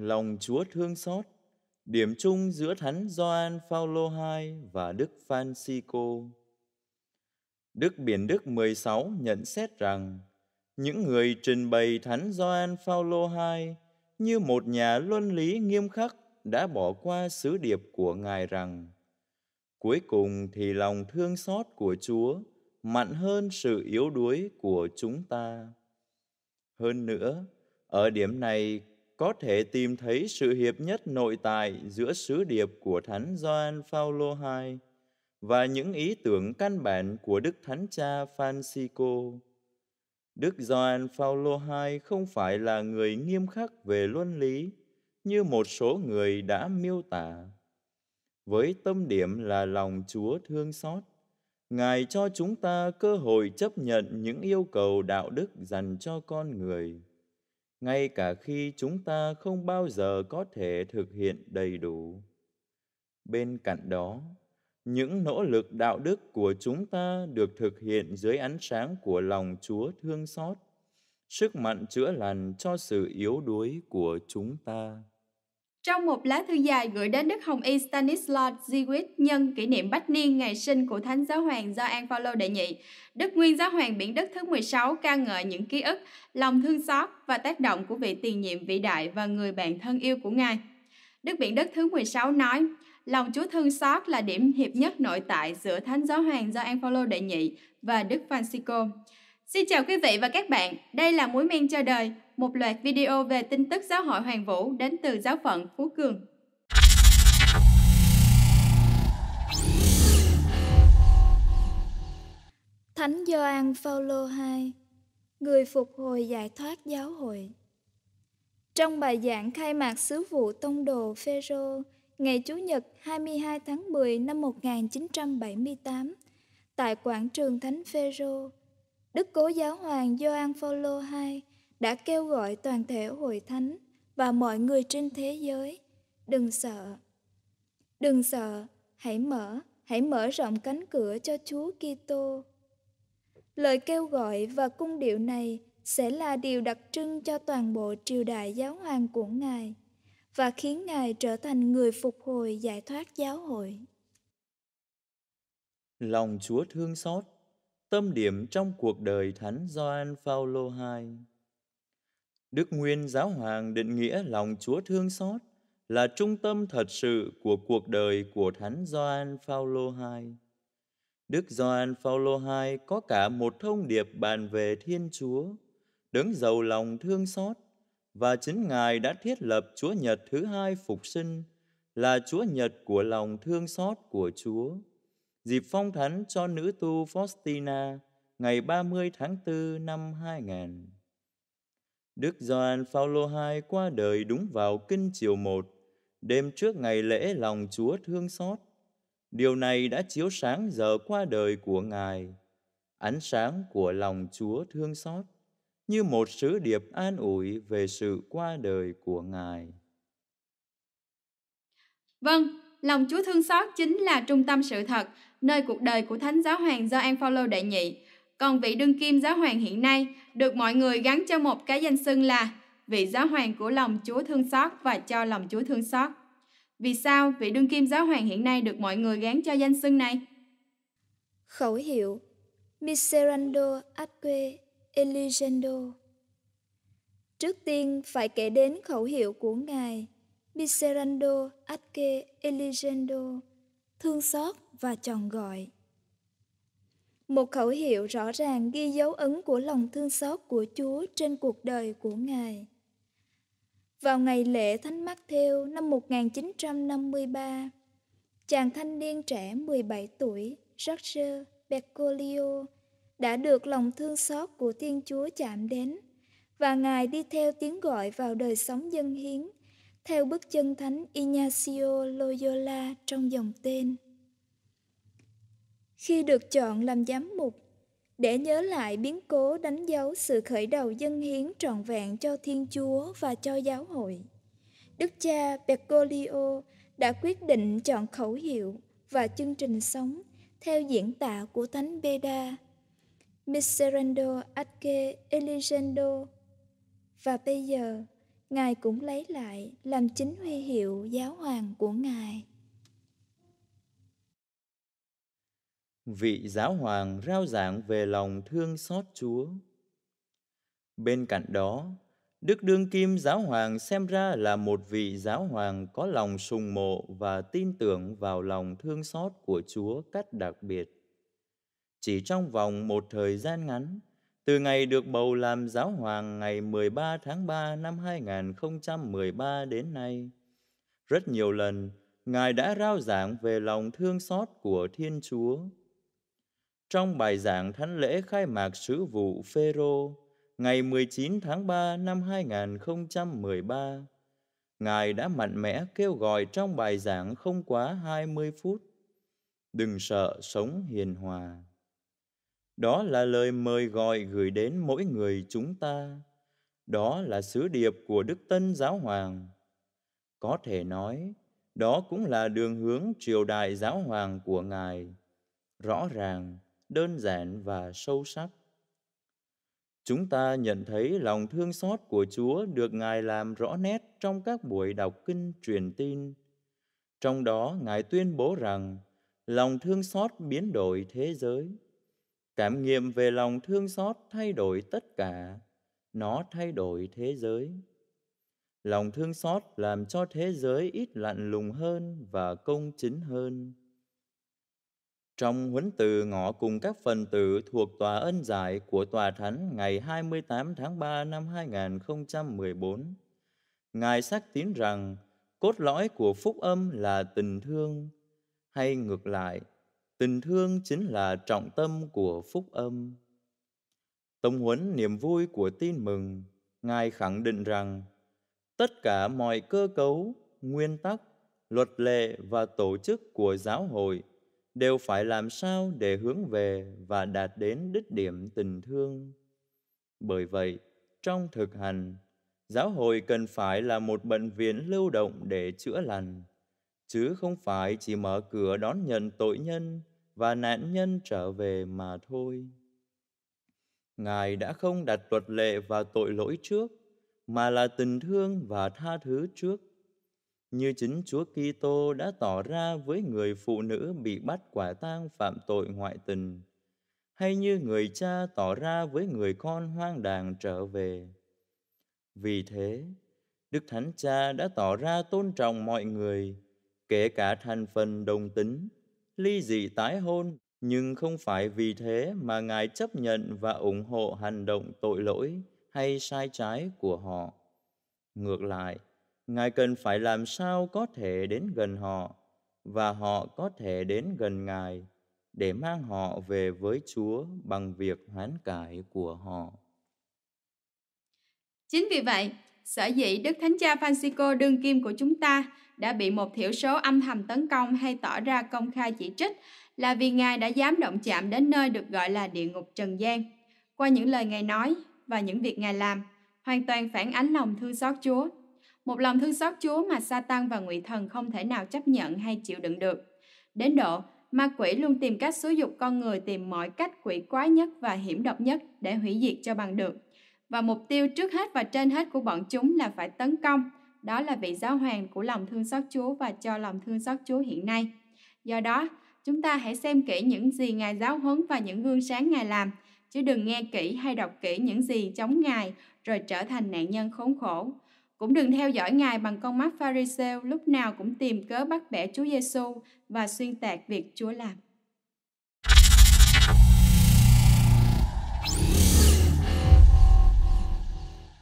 lòng Chúa thương xót. Điểm chung giữa Thánh Gioan Phaolô II và Đức Francisco. Đức Biển Đức 16 nhận xét rằng những người trình bày Thánh Gioan Phaolô II như một nhà luân lý nghiêm khắc đã bỏ qua sứ điệp của Ngài rằng cuối cùng thì lòng thương xót của Chúa mạnh hơn sự yếu đuối của chúng ta. Hơn nữa, ở điểm này có thể tìm thấy sự hiệp nhất nội tại giữa sứ điệp của Thánh Gioan Phaolô II và những ý tưởng căn bản của Đức Thánh Cha Francisco. Đức Gioan Phaolô II không phải là người nghiêm khắc về luân lý như một số người đã miêu tả. Với tâm điểm là lòng Chúa thương xót, Ngài cho chúng ta cơ hội chấp nhận những yêu cầu đạo đức dành cho con người ngay cả khi chúng ta không bao giờ có thể thực hiện đầy đủ. Bên cạnh đó, những nỗ lực đạo đức của chúng ta được thực hiện dưới ánh sáng của lòng Chúa thương xót, sức mạnh chữa lành cho sự yếu đuối của chúng ta. Trong một lá thư dài gửi đến Đức Hồng Y Stanislaw Ziwit nhân kỷ niệm bách niên ngày sinh của Thánh Giáo Hoàng do An Paulo đệ nhị, Đức Nguyên Giáo Hoàng Biển Đức thứ 16 ca ngợi những ký ức, lòng thương xót và tác động của vị tiền nhiệm vĩ đại và người bạn thân yêu của Ngài. Đức Biển Đức thứ 16 nói, lòng Chúa thương xót là điểm hiệp nhất nội tại giữa Thánh Giáo Hoàng do An Paulo đệ nhị và Đức Francisco. Xin chào quý vị và các bạn, đây là Muối Men Cho Đời, một loạt video về tin tức giáo hội Hoàng Vũ đến từ giáo phận Phú Cường. Thánh Gioan Phaolô II, người phục hồi giải thoát giáo hội. Trong bài giảng khai mạc sứ vụ tông đồ Phêrô ngày Chủ nhật 22 tháng 10 năm 1978 tại quảng trường Thánh Phêrô, Đức Cố Giáo Hoàng Gioan Phaolô II đã kêu gọi toàn thể hội thánh và mọi người trên thế giới đừng sợ. Đừng sợ, hãy mở, hãy mở rộng cánh cửa cho Chúa Kitô. Lời kêu gọi và cung điệu này sẽ là điều đặc trưng cho toàn bộ triều đại giáo hoàng của Ngài và khiến Ngài trở thành người phục hồi giải thoát giáo hội. Lòng Chúa thương xót Tâm điểm trong cuộc đời Thánh Gioan Phaolô II. Đức Nguyên Giáo Hoàng định nghĩa lòng Chúa thương xót là trung tâm thật sự của cuộc đời của Thánh Gioan Phaolô II. Đức Gioan Phaolô II có cả một thông điệp bàn về Thiên Chúa, đấng giàu lòng thương xót và chính Ngài đã thiết lập Chúa Nhật thứ hai phục sinh là Chúa Nhật của lòng thương xót của Chúa dịp phong thánh cho nữ tu Faustina ngày 30 tháng 4 năm 2000. Đức Gioan Phaolô II qua đời đúng vào kinh chiều 1, đêm trước ngày lễ lòng Chúa thương xót. Điều này đã chiếu sáng giờ qua đời của Ngài, ánh sáng của lòng Chúa thương xót như một sứ điệp an ủi về sự qua đời của Ngài. Vâng, Lòng Chúa thương xót chính là trung tâm sự thật, nơi cuộc đời của Thánh Giáo Hoàng Gioan Phaolô đệ nhị. Còn vị đương kim giáo hoàng hiện nay được mọi người gắn cho một cái danh xưng là vị giáo hoàng của lòng Chúa thương xót và cho lòng Chúa thương xót. Vì sao vị đương kim giáo hoàng hiện nay được mọi người gắn cho danh xưng này? Khẩu hiệu Miserando atque eligendo Trước tiên phải kể đến khẩu hiệu của Ngài – Miserando atque eligendo, thương xót và tròn gọi. Một khẩu hiệu rõ ràng ghi dấu ấn của lòng thương xót của Chúa trên cuộc đời của Ngài. Vào ngày lễ Thánh Mắc Theo năm 1953, chàng thanh niên trẻ 17 tuổi, Roger Bergoglio, đã được lòng thương xót của Thiên Chúa chạm đến và Ngài đi theo tiếng gọi vào đời sống dân hiến theo bước chân thánh Ignacio Loyola trong dòng tên. Khi được chọn làm giám mục, để nhớ lại biến cố đánh dấu sự khởi đầu dân hiến trọn vẹn cho Thiên Chúa và cho giáo hội, Đức cha Bergoglio đã quyết định chọn khẩu hiệu và chương trình sống theo diễn tả của Thánh Beda, Miserando Adque Eligendo. Và bây giờ, Ngài cũng lấy lại làm chính huy hiệu giáo hoàng của Ngài. Vị giáo hoàng rao giảng về lòng thương xót Chúa. Bên cạnh đó, Đức Đương Kim Giáo Hoàng xem ra là một vị giáo hoàng có lòng sùng mộ và tin tưởng vào lòng thương xót của Chúa cách đặc biệt. Chỉ trong vòng một thời gian ngắn, từ ngày được bầu làm giáo hoàng ngày 13 tháng 3 năm 2013 đến nay, rất nhiều lần Ngài đã rao giảng về lòng thương xót của Thiên Chúa. Trong bài giảng thánh lễ khai mạc sứ vụ Phêrô ngày 19 tháng 3 năm 2013, Ngài đã mạnh mẽ kêu gọi trong bài giảng không quá 20 phút, đừng sợ sống hiền hòa. Đó là lời mời gọi gửi đến mỗi người chúng ta. Đó là sứ điệp của Đức Tân Giáo Hoàng. Có thể nói, đó cũng là đường hướng triều đại giáo hoàng của Ngài. Rõ ràng, đơn giản và sâu sắc. Chúng ta nhận thấy lòng thương xót của Chúa được Ngài làm rõ nét trong các buổi đọc kinh truyền tin. Trong đó, Ngài tuyên bố rằng lòng thương xót biến đổi thế giới. Cảm nghiệm về lòng thương xót thay đổi tất cả, nó thay đổi thế giới. Lòng thương xót làm cho thế giới ít lạnh lùng hơn và công chính hơn. Trong huấn từ ngọ cùng các phần tử thuộc tòa ân giải của tòa thánh ngày 28 tháng 3 năm 2014, Ngài xác tín rằng cốt lõi của phúc âm là tình thương, hay ngược lại, Tình thương chính là trọng tâm của phúc âm. Tông huấn niềm vui của tin mừng, Ngài khẳng định rằng tất cả mọi cơ cấu, nguyên tắc, luật lệ và tổ chức của giáo hội đều phải làm sao để hướng về và đạt đến đích điểm tình thương. Bởi vậy, trong thực hành, giáo hội cần phải là một bệnh viện lưu động để chữa lành, chứ không phải chỉ mở cửa đón nhận tội nhân và nạn nhân trở về mà thôi. Ngài đã không đặt luật lệ và tội lỗi trước, mà là tình thương và tha thứ trước. Như chính Chúa Kitô đã tỏ ra với người phụ nữ bị bắt quả tang phạm tội ngoại tình, hay như người cha tỏ ra với người con hoang đàng trở về. Vì thế, Đức Thánh Cha đã tỏ ra tôn trọng mọi người, kể cả thành phần đồng tính, ly dị tái hôn, nhưng không phải vì thế mà Ngài chấp nhận và ủng hộ hành động tội lỗi hay sai trái của họ. Ngược lại, Ngài cần phải làm sao có thể đến gần họ và họ có thể đến gần Ngài để mang họ về với Chúa bằng việc hoán cải của họ. Chính vì vậy, Sở dĩ Đức Thánh Cha Francisco đương kim của chúng ta đã bị một thiểu số âm thầm tấn công hay tỏ ra công khai chỉ trích là vì Ngài đã dám động chạm đến nơi được gọi là địa ngục trần gian. Qua những lời Ngài nói và những việc Ngài làm, hoàn toàn phản ánh lòng thương xót Chúa. Một lòng thương xót Chúa mà Satan và Ngụy Thần không thể nào chấp nhận hay chịu đựng được. Đến độ, ma quỷ luôn tìm cách xúi dục con người tìm mọi cách quỷ quái nhất và hiểm độc nhất để hủy diệt cho bằng được và mục tiêu trước hết và trên hết của bọn chúng là phải tấn công, đó là vị giáo hoàng của lòng thương xót Chúa và cho lòng thương xót Chúa hiện nay. Do đó, chúng ta hãy xem kỹ những gì Ngài giáo huấn và những gương sáng Ngài làm, chứ đừng nghe kỹ hay đọc kỹ những gì chống Ngài rồi trở thành nạn nhân khốn khổ. Cũng đừng theo dõi Ngài bằng con mắt Pharisee lúc nào cũng tìm cớ bắt bẻ Chúa Giêsu và xuyên tạc việc Chúa làm.